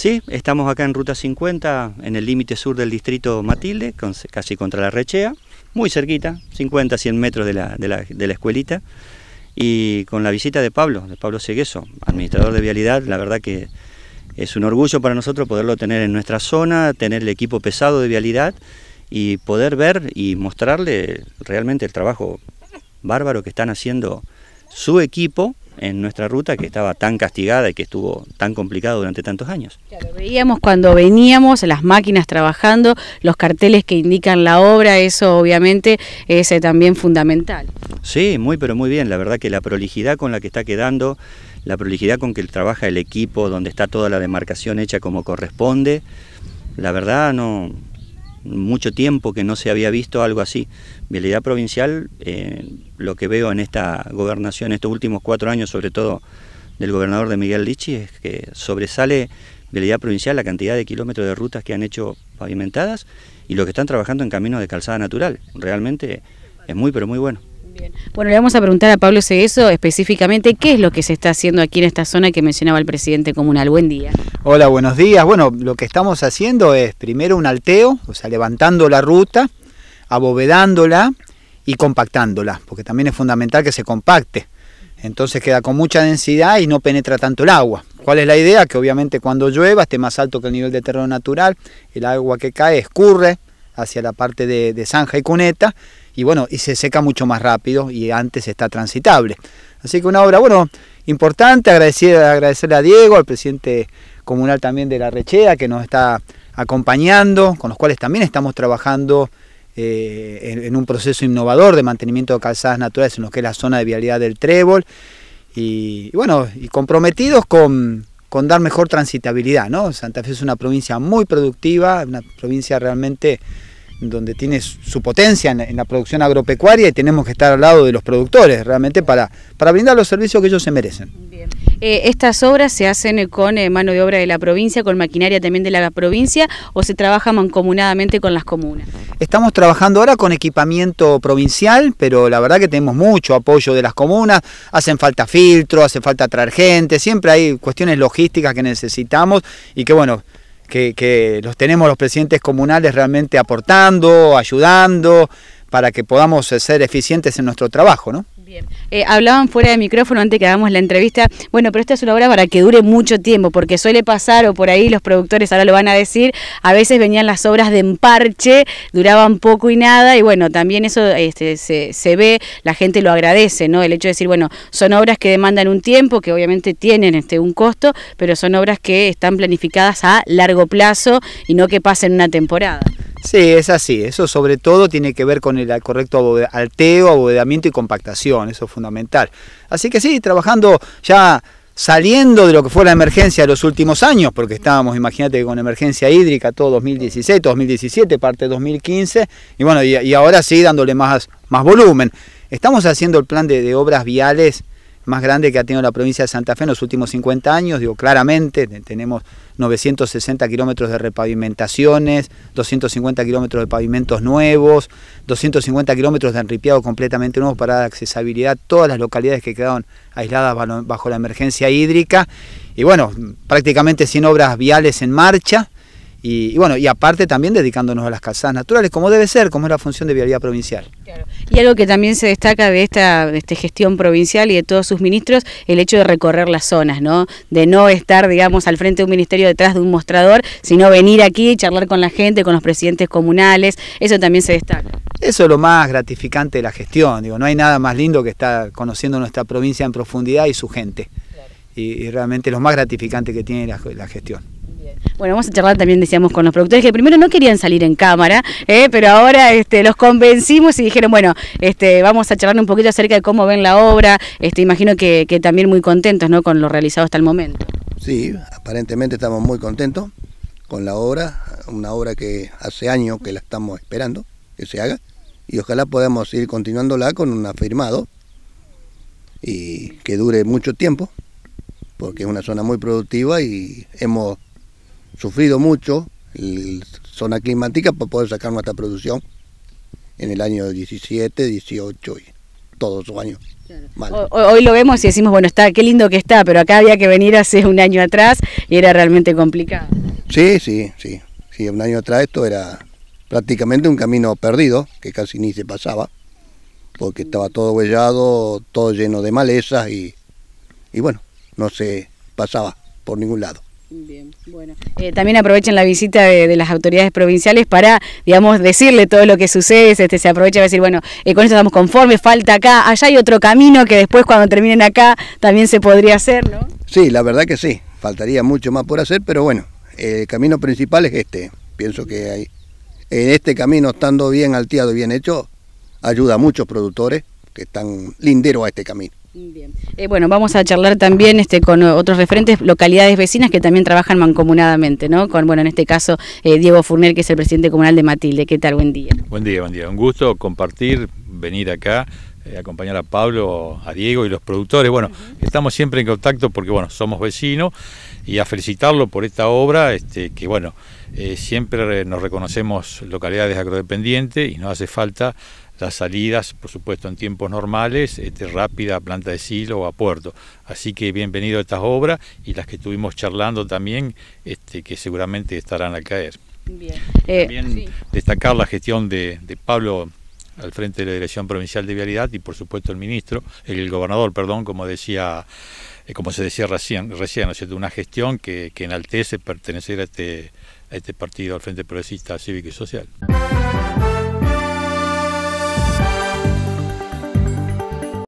Sí, estamos acá en Ruta 50, en el límite sur del distrito Matilde, casi contra la Rechea, muy cerquita, 50, 100 metros de la, escuelita, y con la visita de Pablo, de Pablo Segueso, administrador de vialidad, la verdad que es un orgullo para nosotros poderlo tener en nuestra zona, tener el equipo pesado de vialidad y poder ver y mostrarle realmente el trabajo bárbaro que están haciendo su equipo en nuestra ruta que estaba tan castigada y que estuvo tan complicado durante tantos años. Claro, veíamos cuando veníamos las máquinas trabajando, los carteles que indican la obra, eso obviamente es eh, también fundamental. Sí, muy pero muy bien, la verdad que la prolijidad con la que está quedando, la prolijidad con que trabaja el equipo, donde está toda la demarcación hecha como corresponde, la verdad no mucho tiempo que no se había visto algo así. Vialidad provincial, eh, lo que veo en esta gobernación, estos últimos cuatro años, sobre todo del gobernador de Miguel Lichi, es que sobresale Vialidad provincial la cantidad de kilómetros de rutas que han hecho pavimentadas y lo que están trabajando en caminos de calzada natural. Realmente es muy, pero muy bueno. Bueno, le vamos a preguntar a Pablo Segueso específicamente qué es lo que se está haciendo aquí en esta zona que mencionaba el presidente comunal. Buen día. Hola, buenos días. Bueno, lo que estamos haciendo es primero un alteo, o sea, levantando la ruta, abovedándola y compactándola, porque también es fundamental que se compacte. Entonces queda con mucha densidad y no penetra tanto el agua. ¿Cuál es la idea? Que obviamente cuando llueva esté más alto que el nivel de terreno natural, el agua que cae escurre hacia la parte de, de zanja y cuneta y bueno, y se seca mucho más rápido y antes está transitable. Así que una obra, bueno, importante, agradecer, agradecerle a Diego, al presidente comunal también de la Rechea, que nos está acompañando, con los cuales también estamos trabajando eh, en, un proceso innovador de mantenimiento de calzadas naturales en lo que es la zona de vialidad del Trébol, y, bueno, y comprometidos con, con dar mejor transitabilidad, ¿no? Santa Fe es una provincia muy productiva, una provincia realmente donde tiene su potencia en, la producción agropecuaria y tenemos que estar al lado de los productores realmente para, para brindar los servicios que ellos se merecen. Eh, ¿Estas obras se hacen con eh, mano de obra de la provincia, con maquinaria también de la provincia o se trabaja mancomunadamente con las comunas? Estamos trabajando ahora con equipamiento provincial, pero la verdad que tenemos mucho apoyo de las comunas, hacen falta filtro, hace falta traer gente, siempre hay cuestiones logísticas que necesitamos y que bueno, que, los tenemos los presidentes comunales realmente aportando, ayudando, para que podamos eh, ser eficientes en nuestro trabajo, ¿no? Eh, hablaban fuera de micrófono antes que hagamos la entrevista. Bueno, pero esta es una obra para que dure mucho tiempo, porque suele pasar, o por ahí los productores ahora lo van a decir, a veces venían las obras de emparche, duraban poco y nada, y bueno, también eso este, se, se ve, la gente lo agradece, ¿no? El hecho de decir, bueno, son obras que demandan un tiempo, que obviamente tienen este, un costo, pero son obras que están planificadas a largo plazo y no que pasen una temporada. Sí, es así. Eso sobre todo tiene que ver con el correcto alteo, abovedamiento y compactación. Eso es fundamental. Así que sí, trabajando ya saliendo de lo que fue la emergencia de los últimos años, porque estábamos, imagínate con emergencia hídrica todo 2016, 2017, parte de 2015, y bueno, y, ahora sí dándole más, más volumen. Estamos haciendo el plan de obras viales más grande que ha tenido la provincia de Santa Fe en los últimos 50 años, digo, claramente tenemos 960 kilómetros de repavimentaciones, 250 kilómetros de pavimentos nuevos, 250 kilómetros de enripiado completamente nuevo para dar accesibilidad a todas las localidades que quedaron aisladas bajo la emergencia hídrica, y bueno, prácticamente 100 obras viales en marcha, y, bueno, y aparte también dedicándonos a las calzadas naturales, como debe ser, como es la función de Vialidad Provincial. Y algo que también se destaca de esta, gestión provincial y de todos sus ministros, el hecho de recorrer las zonas, ¿no? De no estar, digamos, al frente de un ministerio detrás de un mostrador, sino venir aquí charlar con la gente, con los presidentes comunales, eso también se destaca. Eso es lo más gratificante de la gestión, digo, no hay nada más lindo que estar conociendo nuestra provincia en profundidad y su gente. Y, y, realmente lo más gratificante que tiene la gestión. Bueno, vamos a charlar también, decíamos, con los productores que primero no querían salir en cámara, ¿eh? pero ahora este, los convencimos y dijeron, bueno, este, vamos a charlar un poquito acerca de cómo ven la obra. Este, imagino que, también muy contentos ¿no? con lo realizado hasta el momento. Sí, aparentemente estamos muy contentos con la obra, una obra que hace años que la estamos esperando que se haga y ojalá podamos ir continuándola con un afirmado y que dure mucho tiempo, porque es una zona muy productiva y hemos sufrido mucho la zona climática para poder sacar nuestra producción en el año 17, 18 y todos los años. Hoy, lo vemos y decimos, bueno, está, qué lindo que está, pero acá había que venir hace un año atrás y era realmente complicado. Sí, sí, sí. sí un año atrás esto era prácticamente un camino perdido, que casi ni se pasaba, porque estaba todo huellado, todo lleno de malezas y bueno, no se pasaba por ningún lado bueno. Eh, también aprovechen la visita de, las autoridades provinciales para, digamos, decirle todo lo que sucede, este, se aprovecha para decir, bueno, eh, con esto estamos conformes, falta acá, allá hay otro camino que después cuando terminen acá también se podría hacer, ¿no? Sí, la verdad que sí, faltaría mucho más por hacer, pero bueno, el camino principal es este, pienso que hay, en este camino estando bien alteado, bien hecho, ayuda a muchos productores que están linderos a este camino. Bien. Eh, bueno, vamos a charlar también este, con eh, otros referentes, localidades vecinas que también trabajan mancomunadamente, ¿no? Con, bueno, en este caso, eh, Diego Furner, que es el presidente comunal de Matilde. ¿Qué tal? Buen día. Buen día, buen día. Un gusto compartir, venir acá, acompañar a Pablo, a Diego y los productores. Bueno, estamos siempre en contacto porque, bueno, somos vecinos y a felicitarlo por esta obra, este, que, bueno, siempre nos reconocemos localidades agrodependientes y no hace falta las salidas, por supuesto, en tiempos normales, este, rápida a planta de silo o a puerto. Así que bienvenido a estas obras y las que estuvimos charlando también, este, que seguramente estarán al caer. Bien. Eh, destacar la gestión de, Pablo al frente de la Dirección Provincial de Vialidad y por supuesto el ministro, el gobernador, perdón, como decía, eh, como se decía recién, recién una gestión que, enaltece pertenecer a este, a este partido, al Frente Progresista Cívico y Social.